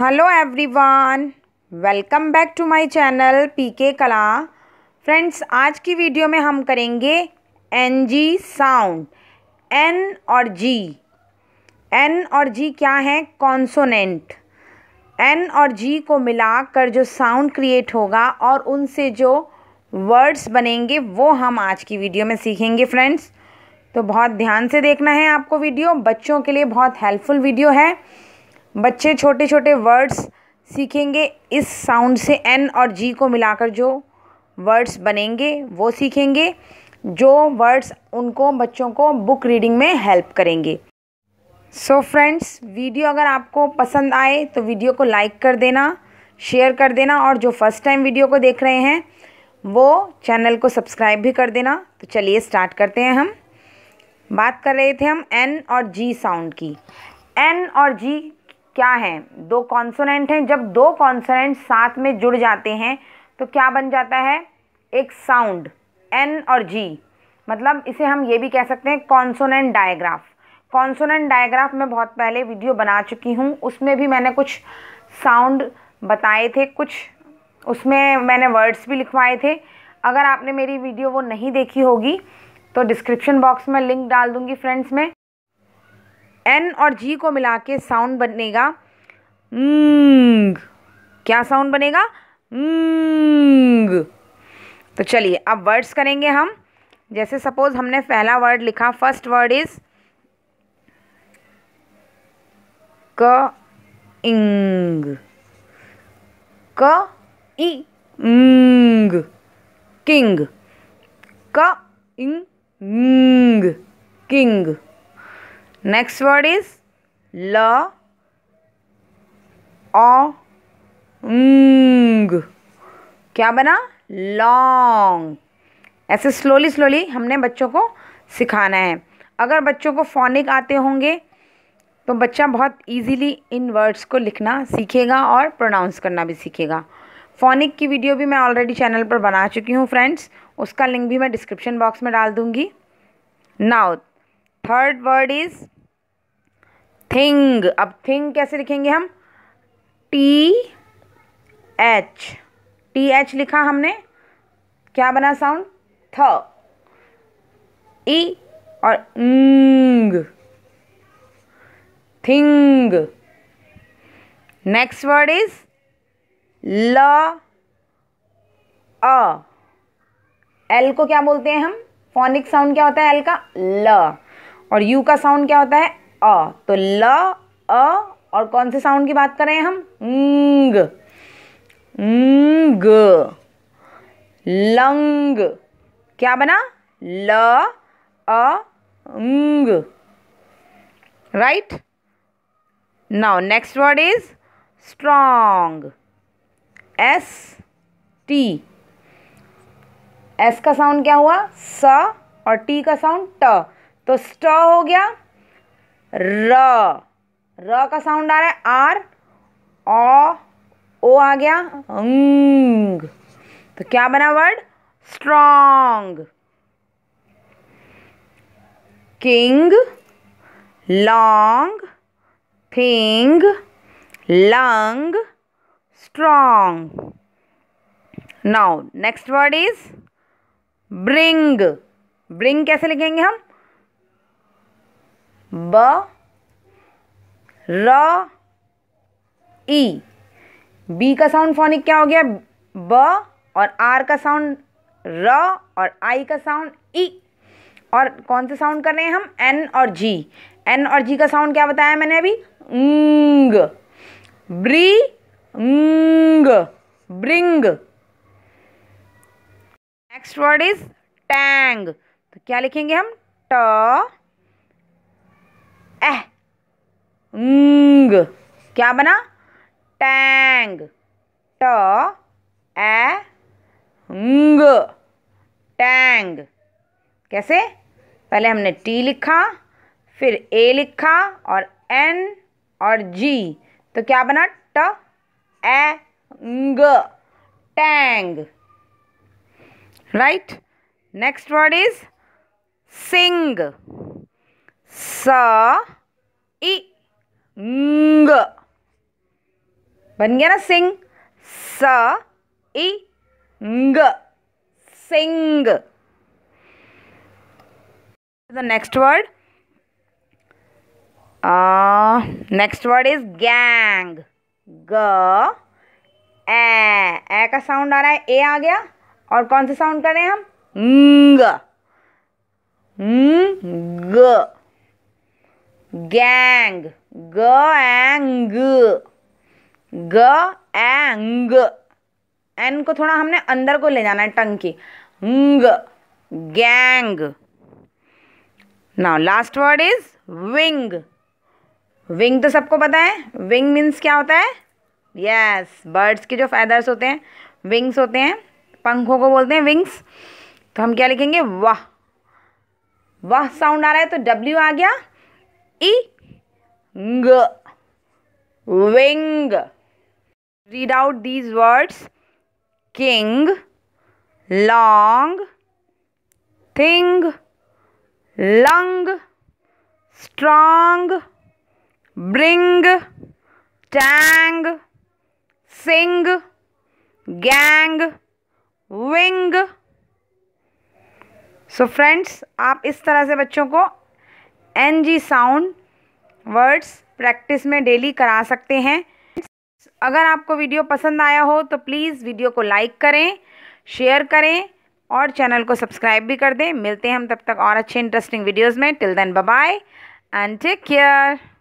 Hello everyone welcome back to my channel PK कला friends आज की वीडियो में हम करेंगे एन जी साउंड एन और जी एन और जी क्या है कॉन्सोनेंट एन और जी को मिलाकर जो साउंड क्रिएट होगा और उनसे जो वर्ड्स बनेंगे वो हम आज की वीडियो में सीखेंगे फ्रेंड्स तो बहुत ध्यान से देखना है आपको वीडियो बच्चों के लिए बहुत हेल्पफुल वीडियो है बच्चे छोटे छोटे वर्ड्स सीखेंगे इस साउंड से एन और जी को मिलाकर जो वर्ड्स बनेंगे वो सीखेंगे जो वर्ड्स उनको बच्चों को बुक रीडिंग में हेल्प करेंगे सो so फ्रेंड्स वीडियो अगर आपको पसंद आए तो वीडियो को लाइक कर देना शेयर कर देना और जो फर्स्ट टाइम वीडियो को देख रहे हैं वो चैनल को सब्सक्राइब भी कर देना तो चलिए स्टार्ट करते हैं हम बात कर रहे थे हम एन और जी साउंड की एन और जी क्या हैं दो कॉन्सोनेंट हैं जब दो कॉन्सोनेंट साथ में जुड़ जाते हैं तो क्या बन जाता है एक साउंड एन और जी मतलब इसे हम ये भी कह सकते हैं कॉन्सोनेंट डायग्राफ कॉन्सोनेंट डायग्राफ मैं बहुत पहले वीडियो बना चुकी हूँ उसमें भी मैंने कुछ साउंड बताए थे कुछ उसमें मैंने वर्ड्स भी लिखवाए थे अगर आपने मेरी वीडियो वो नहीं देखी होगी तो डिस्क्रिप्शन बॉक्स में लिंक डाल दूँगी फ्रेंड्स में एन और जी को मिला के साउंड बनेगा ंग क्या साउंड बनेगा ंग तो चलिए अब वर्ड्स करेंगे हम जैसे सपोज हमने पहला वर्ड लिखा फर्स्ट वर्ड इज क इंग क ई इंग किंग क इंग किंग नेक्स्ट वर्ड इज़ ल क्या बना लॉन्ग ऐसे स्लोली स्लोली हमने बच्चों को सिखाना है अगर बच्चों को फोनिक आते होंगे तो बच्चा बहुत इजीली इन वर्ड्स को लिखना सीखेगा और प्रोनाउंस करना भी सीखेगा फोनिक की वीडियो भी मैं ऑलरेडी चैनल पर बना चुकी हूँ फ्रेंड्स उसका लिंक भी मैं डिस्क्रिप्शन बॉक्स में डाल दूँगी now third word is thing अब थिंग कैसे लिखेंगे हम टी एच टी एच लिखा हमने क्या बना साउंड थ ई और ंग थिंग नेक्स्ट वर्ड इज ल अ एल को क्या बोलते हैं हम फोनिक साउंड क्या होता है एल का ल और यू का साउंड क्या होता है अ तो ल अ और कौन से साउंड की बात कर रहे हैं हम ग ग लंग क्या बना ल अ अंग right now next word is strong S T S का साउंड क्या हुआ स और टी का साउंड ट तो स्ट हो गया र र का साउंड आ रहा है आर ओ ओ आ गया अंग तो क्या बना word strong king long thing lung strong now next word is bring bring कैसे लिखेंगे हम ब र ई बी का साउंड फोनिक क्या हो गया ब और आर का साउंड र और आई का साउंड ई e। और कौन से साउंड कर रहे हैं हम एन और जी एन और जी का साउंड क्या बताया मैंने अभी ंग ब्री ंग bring next word is tang तो क्या लिखेंगे हम ट एह ंग क्या बना टैंग ट एंग टैंग कैसे पहले हमने टी लिखा फिर ए लिखा और एन और जी तो क्या बना ट एंग tang right next word is sing स इ ंग बन गया ना सिंग स इ ंग sing the next word next word is gang ग ए ए का साउंड आ रहा है ए आ गया और कौन सा साउंड कर रहे हैं हम ग ग गैंग ग एंग ग एंग एन को थोड़ा हमने अंदर को ले जाना है टंग की ng gang now last word is wing wing तो सबको पता है विंग मीन्स क्या होता है यस बर्ड्स के जो फैदर्स होते हैं विंग्स होते हैं पंखों को बोलते हैं विंग्स तो हम क्या लिखेंगे वह वह साउंड आ रहा है तो डब्ल्यू आ गया E ng wing read out these words king long thing lung strong bring tang sing gang wing so so friends आप इस तरह से बच्चों को N G sound words practice में डेली करा सकते हैं अगर आपको वीडियो पसंद आया हो तो प्लीज़ वीडियो को लाइक करें शेयर करें और चैनल को सब्सक्राइब भी कर दें मिलते हैं हम तब तक और अच्छे इंटरेस्टिंग वीडियोज़ में till then bye and take care